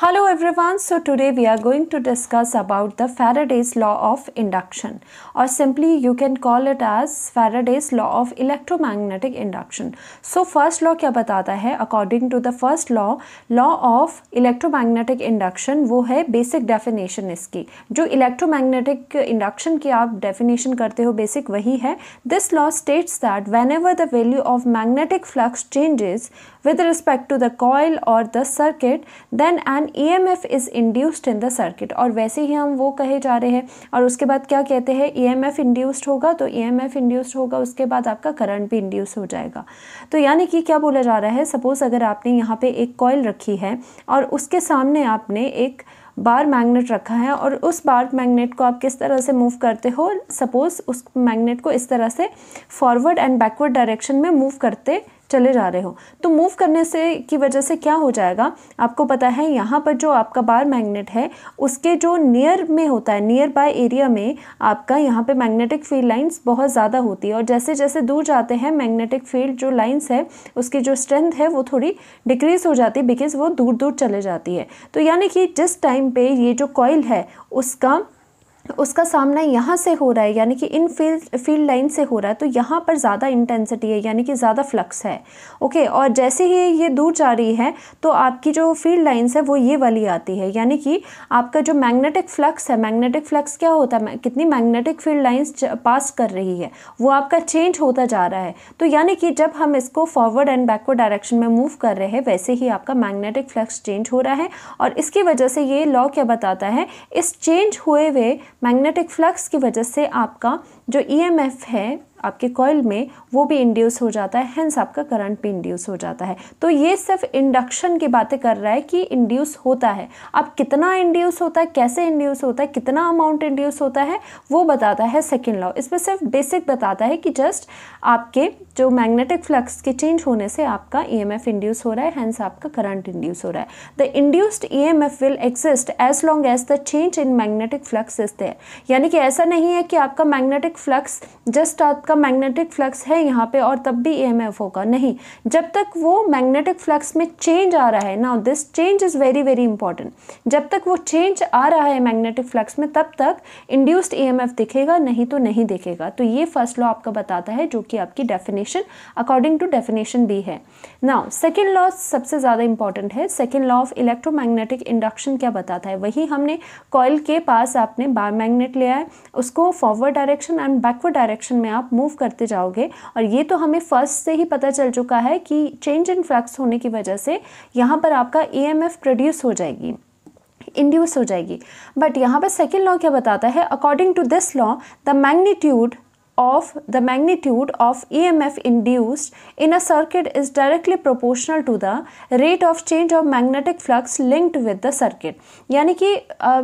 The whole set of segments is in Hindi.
Hello everyone, so today we are going to discuss about the Faraday's law of induction or simply you can call it as Faraday's law of electromagnetic induction. So first law क्या बताता है according to the first law, law of electromagnetic induction वो है basic definition इसकी जो electromagnetic induction की आप definition करते हो basic वही है This law states that whenever the value of magnetic flux changes with respect to the coil or the circuit then an दौरान E is induced in the circuit और वैसे ही हम वो कहे जा रहे हैं और उसके बाद क्या कहते हैं ई e इंड्यूस्ड होगा तो ई e इंड्यूस्ड होगा उसके बाद आपका करंट भी इंड्यूस हो जाएगा तो यानी कि क्या बोला जा रहा है सपोज़ अगर आपने यहाँ पे एक कॉयल रखी है और उसके सामने आपने एक बार मैग्नेट रखा है और उस बार मैग्नेट को आप किस तरह से मूव करते हो सपोज़ उस मैग्नेट को इस तरह से फॉरवर्ड एंड बैकवर्ड डायरेक्शन में मूव करते चले जा रहे हो तो मूव करने से की वजह से क्या हो जाएगा आपको पता है यहाँ पर जो आपका बार मैग्नेट है उसके जो नियर में होता है नियर बाय एरिया में आपका यहाँ पे मैग्नेटिक फील्ड लाइंस बहुत ज़्यादा होती है और जैसे जैसे दूर जाते हैं मैग्नेटिक फील्ड जो लाइंस है उसकी जो स्ट्रेंथ है वो थोड़ी डिक्रीज हो जाती है बिकॉज वो दूर दूर चले जाती है तो यानी कि जिस टाइम पर ये जो कॉयल है उसका उसका सामना यहाँ से हो रहा है यानी कि इन फील्ड फील्ड लाइन से हो रहा है तो यहाँ पर ज़्यादा इंटेंसिटी है यानी कि ज़्यादा फ्लक्स है ओके और जैसे ही ये दूर जा रही है तो आपकी जो फील्ड लाइन्स है वो ये वाली आती है यानी कि आपका जो मैग्नेटिक फ्लक्स है मैग्नेटिक फ्लक्स क्या होता है कितनी मैग्नेटिक फील्ड लाइन्स पास कर रही है वो आपका चेंज होता जा रहा है तो यानी कि जब हम इसको फॉरवर्ड एंड बैकवर्ड डायरेक्शन में मूव कर रहे हैं वैसे ही आपका मैग्नेटिक फ्लक्स चेंज हो रहा है और इसकी वजह से ये लॉ क्या बताता है इस चेंज हुए हुए मैग्नेटिक फ्लक्स की वजह से आपका जो ईएमएफ e है आपके कॉयल में वो भी इंड्यूस हो जाता है हैंस आपका करंट भी इंड्यूस हो जाता है तो ये सिर्फ इंडक्शन की बातें कर रहा है कि इंड्यूस होता है अब कितना इंड्यूस होता है कैसे इंड्यूस होता है कितना अमाउंट इंड्यूस होता है वो बताता है सेकेंड लॉ इसमें सिर्फ बेसिक बताता है कि जस्ट आपके जो मैग्नेटिक फ्लक्स के चेंज होने से आपका ई e इंड्यूस हो रहा है हैंस आपका करंट इंड्यूस हो रहा है the induced E will exist as long as the change in magnetic flux is there यानी कि ऐसा नहीं है कि आपका मैग्नेटिक मैग्नेटिक फ्लक्स जस्ट आपका मैग्नेटिक फ्लक्स है यहाँ पे और तब भी ई e होगा नहीं जब तक वो मैग्नेटिक फ्लक्स में चेंज आ रहा है now this change is very very important जब तक वो चेंज आ रहा है मैग्नेटिक फ्लक्स में तब तक इंड्यूस्ड ईएमएफ e दिखेगा नहीं तो नहीं दिखेगा तो ये फर्स्ट लॉ आपका बताता है जो कि आपकी डेफिनेशन अकॉर्डिंग टू डेफिनेशन भी है नाउ सेकेंड लॉ सबसे ज़्यादा इंपॉर्टेंट है second law of electromagnetic induction क्या बताता है वही हमने कॉयल के पास आपने बार मैग्नेट लिया है उसको forward direction and backward direction में आप मूव करते जाओगे और ये तो हमें फर्स्ट से ही पता चल चुका है कि चेंज इन फ्लक्स होने की वजह से यहाँ पर आपका ए e प्रोड्यूस हो जाएगी इंड्यूस हो जाएगी बट यहाँ पर सेकेंड लॉ क्या बताता है according to this law the magnitude of the magnitude of EMF induced in a circuit is directly proportional to the rate of change of magnetic flux linked with the circuit यानी कि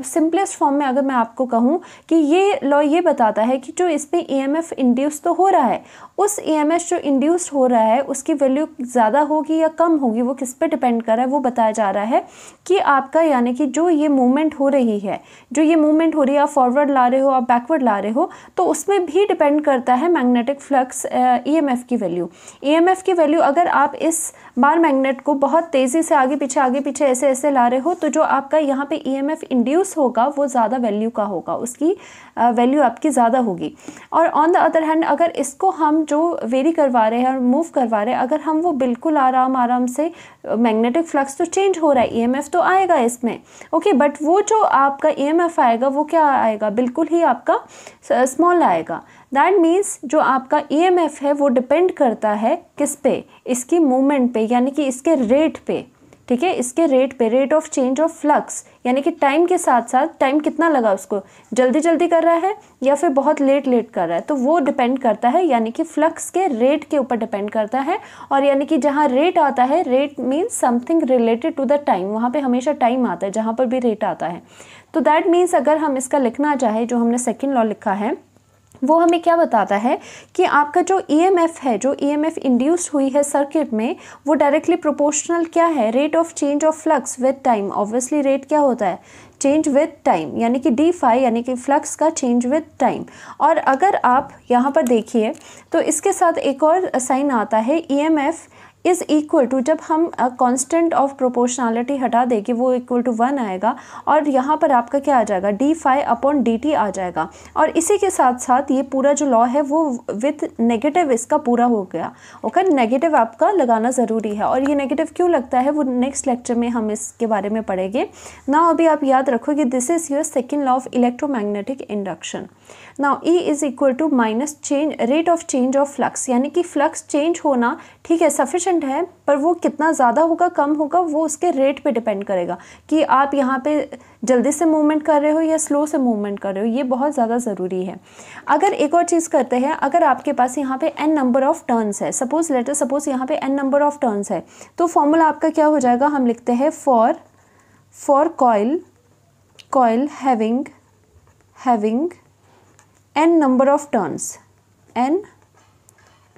सिंपलेस्ट uh, फॉर्म में अगर मैं आपको कहूँ कि ये लॉ ये बताता है कि जो इस पर ई एम एफ इंड्यूस तो हो रहा है उस ई एम एफ जो इंड्यूस्ड हो रहा है उसकी वैल्यू ज़्यादा होगी या कम होगी वो किस पे डिपेंड कर रहा है वो बताया जा रहा है कि आपका यानी कि जो ये मूवमेंट हो रही है जो ये मूवमेंट हो रही है आप फॉरवर्ड ला रहे हो आप बैकवर्ड ला रहे हो तो उसमें भी डिपेंड डिपेंड करता है मैग्नेटिक फ्लक्स ईएमएफ की वैल्यू ईएमएफ e की वैल्यू अगर आप इस बार मैग्नेट को बहुत तेज़ी से आगे पीछे आगे पीछे ऐसे ऐसे ला रहे हो तो जो आपका यहाँ पे ईएमएफ e इंड्यूस होगा वो ज़्यादा वैल्यू का होगा उसकी वैल्यू आपकी ज़्यादा होगी और ऑन द अदर हैंड अगर इसको हम जो वेरी करवा रहे हैं और मूव करवा रहे हैं अगर हम वो बिल्कुल आराम आराम से मैग्नेटिक फ्लक्स तो चेंज हो रहा है ई e तो आएगा इसमें ओके बट वो जो आपका ई आएगा वो क्या आएगा बिल्कुल ही आपका स्मॉल आएगा दैट मीन्स जो आपका ई एम एफ है वो डिपेंड करता है किस पे इसकी मूवमेंट पे यानी कि इसके रेट पे ठीक है इसके रेट पे rate of change of flux यानी कि टाइम के साथ साथ टाइम कितना लगा उसको जल्दी जल्दी कर रहा है या फिर बहुत लेट लेट कर रहा है तो वो डिपेंड करता है यानी कि फ्लक्स के रेट के ऊपर डिपेंड करता है और यानी कि जहाँ रेट आता है rate means something related to the time वहाँ पे हमेशा टाइम आता है जहाँ पर भी रेट आता है तो दैट मीन्स अगर हम इसका लिखना चाहें जो हमने सेकेंड लॉ लिखा है वो हमें क्या बताता है कि आपका जो ई e है जो ई एम इंड्यूस्ड हुई है सर्किट में वो डायरेक्टली प्रोपोर्शनल क्या है rate of change of flux with time obviously rate क्या होता है चेंज विद टाइम यानी कि डी फाई यानी कि फ्लक्स का चेंज विद टाइम और अगर आप यहाँ पर देखिए तो इसके साथ एक और साइन आता है E M F is equal to जब हम कॉन्स्टेंट ऑफ प्रोपोर्शनैलिटी हटा दें कि वो इक्वल टू वन आएगा और यहाँ पर आपका क्या आ जाएगा D phi upon D T आ जाएगा और इसी के साथ साथ ये पूरा जो लॉ है वो विथ नेगेटिव इसका पूरा हो गया ओके नेगेटिव आपका लगाना ज़रूरी है और ये नेगेटिव क्यों लगता है वो नेक्स्ट लेक्चर में हम इसके बारे में पढ़ेंगे ना अभी आप याद रखो कि this is your second law of electromagnetic induction now E is equal to minus change rate of change of flux यानी कि फ्लक्स चेंज होना ठीक है सफिशेंट है पर वो कितना ज़्यादा होगा कम होगा वो उसके रेट पे डिपेंड करेगा कि आप यहाँ पे जल्दी से मूवमेंट कर रहे हो या स्लो से मूवमेंट कर रहे हो ये बहुत ज़्यादा ज़रूरी है अगर एक और चीज़ करते हैं अगर आपके पास यहाँ पे एन नंबर ऑफ़ टर्न्स है सपोज़ लेटर सपोज़ यहाँ पे एन नंबर ऑफ़ टर्न्स है तो फॉर्मूला आपका क्या हो जाएगा हम लिखते हैं for for coil coil having having N number of turns N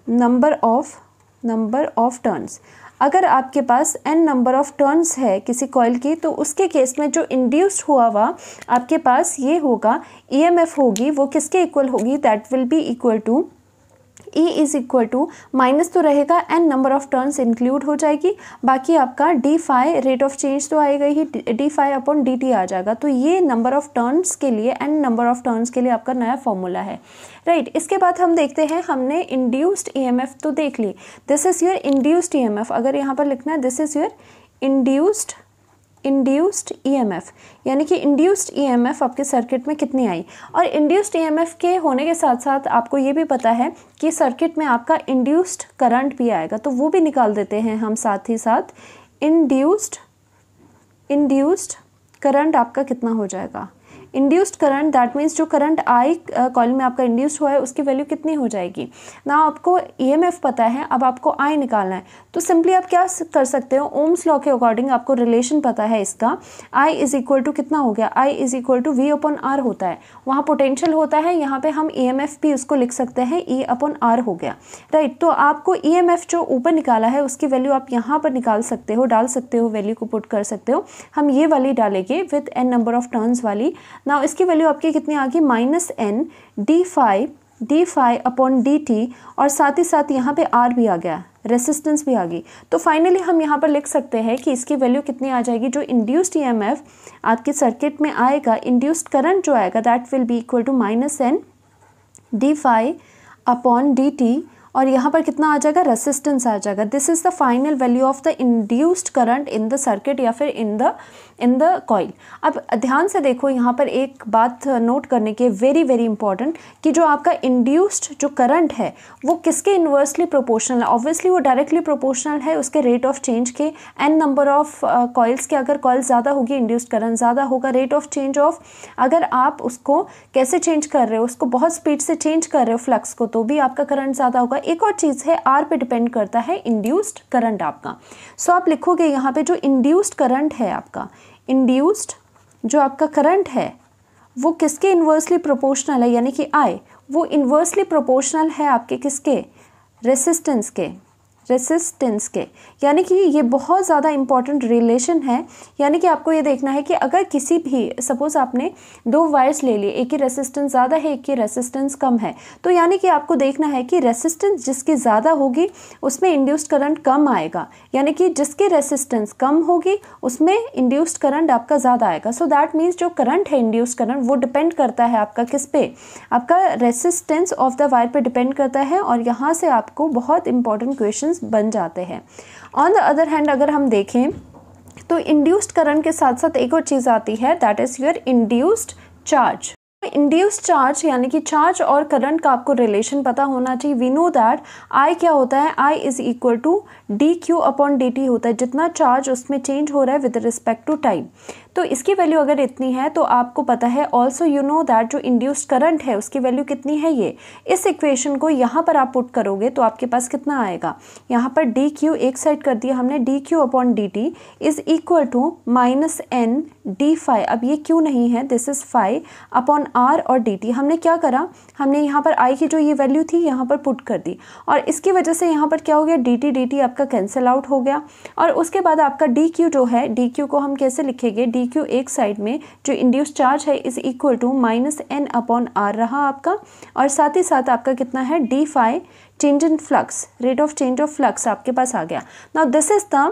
number of number of turns अगर आपके पास एन नंबर ऑफ टर्न्स है किसी कॉयल की तो उसके केस में जो इंड्यूस्ड हुआ हुआ आपके पास ये होगा ई एम एफ होगी वो किसके इक्वल होगी that will be equal to E is equal to minus तो रहेगा and number of turns include हो जाएगी बाकी आपका D phi rate of change तो आएगा ही D phi upon D T आ जाएगा तो ये नंबर ऑफ टर्न्स के लिए एंड नंबर ऑफ टर्न्स के लिए आपका नया फॉर्मूला है राइट right, इसके बाद हम देखते हैं हमने इंड्यूस्ड ई e तो देख ली this is your induced E अगर यहाँ पर लिखना है this is your induced induced EMF e यानी कि इंड्यूस्ड ईएमएफ e आपके सर्किट में कितनी आई और इंड्यूस्ड ईएमएफ e के होने के साथ साथ आपको ये भी पता है कि सर्किट में आपका इंड्यूस्ड करंट भी आएगा तो वो भी निकाल देते हैं हम साथ ही साथ इंड्यूस्ड इंड्यूस्ड करंट आपका कितना हो जाएगा इंड्यूस्ड करंट दैट मीन्स जो करंट आई कॉल में आपका इंड्यूस्ड हुआ है उसकी वैल्यू कितनी हो जाएगी ना आपको ई e पता है अब आपको आई निकालना है तो सिंपली आप क्या कर सकते हो ओम्स लॉ के अकॉर्डिंग आपको रिलेशन पता है इसका आई इज इक्वल टू कितना हो गया I is equal to V upon R होता है वहाँ पोटेंशियल होता है यहाँ पर हम ई e भी उसको लिख सकते हैं ई अपॉन आर हो गया राइट right, तो आपको ई e जो ऊपर निकाला है उसकी वैल्यू आप यहाँ पर निकाल सकते हो डाल सकते हो वैल्यू को पुट कर सकते हो हम ये वाली डालेंगे with N number of turns वाली ना इसकी वैल्यू आपकी कितनी आ गई minus N D phi D phi upon D T और साथ ही साथ यहाँ पे आर भी आ गया रेसिस्टेंस भी आ गई तो फाइनली हम यहाँ पर लिख सकते हैं कि इसकी वैल्यू कितनी आ जाएगी जो इंड्यूस्ड एफ आपके सर्किट में आएगा इंड्यूस्ड करंट जो आएगा that will be equal to minus N D phi upon D T और यहाँ पर कितना आ जाएगा रेसिस्टेंस आ जाएगा this is the final value of the induced current in the circuit या फिर in the in the coil अब ध्यान से देखो यहाँ पर एक बात नोट करने के वेरी वेरी इंपॉर्टेंट कि जो आपका इंड्यूस्ड जो करंट है वो किसके इन्वर्सली प्रोपोर्शनल है ऑब्वियसली वो डायरेक्टली प्रोपोर्शनल है उसके रेट ऑफ चेंज के एन नंबर ऑफ कॉइल्स के अगर कॉइल ज़्यादा होगी इंड्यूस्ड करंट ज़्यादा होगा रेट ऑफ चेंज ऑफ अगर आप उसको कैसे चेंज कर रहे हो उसको बहुत स्पीड से चेंज कर रहे हो फ्लक्स को तो भी आपका करंट ज़्यादा होगा एक और चीज़ है आर पे डिपेंड करता है इंड्यूस्ड करंट आपका सो आप लिखोगे यहाँ पे जो इंड्यूस्ड करंट है आपका इंड्यूस्ड जो आपका करंट है वो किसके इन्वर्सली प्रोपोर्शनल है यानी कि आई वो इन्वर्सली प्रोपोर्शनल है आपके किसके रेसिस्टेंस के रेसिस्टेंस के यानी कि ये बहुत ज़्यादा इम्पॉर्टेंट रिलेशन है यानी कि आपको ये देखना है कि अगर किसी भी सपोज़ आपने दो वायर्स ले लिए एक की रेसिस्टेंस ज़्यादा है एक की रेसिस्टेंस कम है तो यानी कि आपको देखना है कि रेसिस्टेंस जिसकी ज़्यादा होगी उसमें इंड्यूस्ड करंट कम आएगा यानी कि जिसकी रेसिस्टेंस कम होगी उसमें इंड्यूस्ड करंट आपका ज़्यादा आएगा सो दैट मीन्स जो करंट है इंड्यूस्ड करंट वो डिपेंड करता है आपका किस पे आपका रेसिस्टेंस ऑफ द वायर पर डिपेंड करता है और यहाँ से आपको बहुत इंपॉर्टेंट क्वेश्चन क्वेश्चंस बन जाते हैं ऑन द अदर हैंड अगर हम देखें तो इंड्यूस्ड करंट के साथ साथ एक और चीज़ आती है that is your induced charge induce charge यानी कि चार्ज और करंट का आपको रिलेशन पता होना चाहिए वी नो दैट आई क्या होता है I is equal to D Q upon D T होता है जितना चार्ज उसमें चेंज हो रहा है विद रिस्पेक्ट टू टाइम तो इसकी वैल्यू अगर इतनी है तो आपको पता है ऑल्सो यू नो दैट जो इंड्यूस्ड करंट है उसकी वैल्यू कितनी है ये इस इक्वेशन को यहाँ पर आप पुट करोगे तो आपके पास कितना आएगा यहाँ पर डी क्यू एक साइड कर दिया हमने D Q upon D T is equal to minus N D phi अब ये क्यों नहीं है this is phi upon R और डी टी हमने क्या करा हमने यहाँ पर आई की जो ये वैल्यू थी यहाँ पर पुट कर दी और इसकी वजह से यहाँ पर क्या हो गया डी टी डी टी आपका कैंसिल आउट हो गया और उसके बाद आपका डी क्यू जो है डी क्यू को हम कैसे लिखेंगे डी पी क्यू एक साइड में जो इंड्यूस चार्ज है is equal to minus N upon R रहा आपका और साथ ही साथ आपका कितना है D phi change in flux rate of change of flux आपके पास आ गया now this is the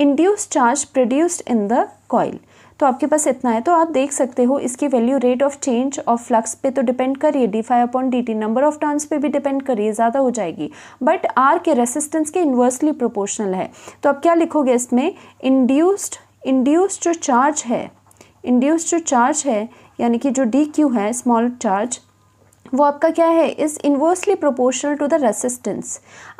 induce charge produced in the coil तो आपके पास इतना है तो आप देख सकते हो इसकी value rate of change of flux पे तो डिपेंड करिए D phi upon D T number of turns पे भी डिपेंड करिए ज़्यादा हो जाएगी बट आर के रेसिस्टेंस के इन्वर्सली प्रोपोर्शनल है तो आप क्या लिखोगे इसमें इंड्यूस्ड इंड्यूस जो चार्ज है इंड्यूस जो चार्ज है यानी कि जो डी क्यू है स्मॉल चार्ज वो आपका क्या है is inversely proportional to the resistance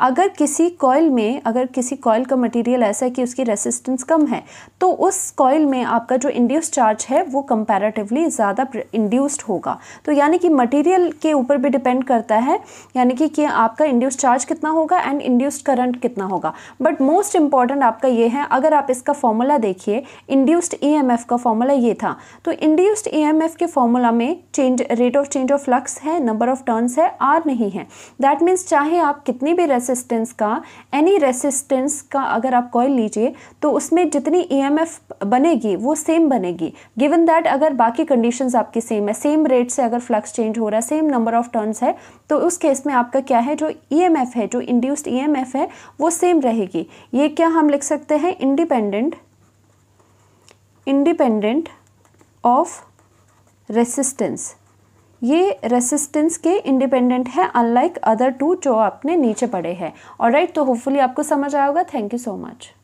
अगर किसी कॉयल में अगर किसी कॉयल का मटेरियल ऐसा है कि उसकी रेसिस्टेंस कम है तो उस कॉयल में आपका जो इंड्यूस चार्ज है वो कंपैरेटिवली ज़्यादा इंड्यूस्ड होगा तो यानी कि मटेरियल के ऊपर भी डिपेंड करता है यानी कि, कि आपका इंड्यूस चार्ज कितना होगा एंड इंड्यूस्ड करंट कितना होगा बट मोस्ट इंपॉर्टेंट आपका ये है अगर आप इसका फॉर्मूला देखिए इंड्यूस्ड ई e का फॉर्मूला ये था तो इंड्यूस्ड ई e के फॉर्मूला में change rate of change of flux है है नंबर ऑफ टर्न्स है आर नहीं है दैट मीन्स चाहे आप कितनी भी रेसिस्टेंस का एनी रेसिस्टेंस का अगर आप कॉयल लीजिए तो उसमें जितनी ई e बनेगी वो सेम बनेगी गिवन दैट अगर बाकी कंडीशंस आपकी सेम है सेम रेट से अगर फ्लक्स चेंज हो रहा है सेम नंबर ऑफ टर्न्स है तो उस केस में आपका क्या है जो ई e है जो इंड्यूस्ड ई e है वो सेम रहेगी ये क्या हम लिख सकते हैं इंडिपेंडेंट इंडिपेंडेंट ऑफ रेसिस्टेंस ये रेसिस्टेंस के इंडिपेंडेंट है अनलाइक अदर टू जो आपने नीचे पढ़े हैं और राइट तो होपफुली आपको समझ आया होगा थैंक यू सो मच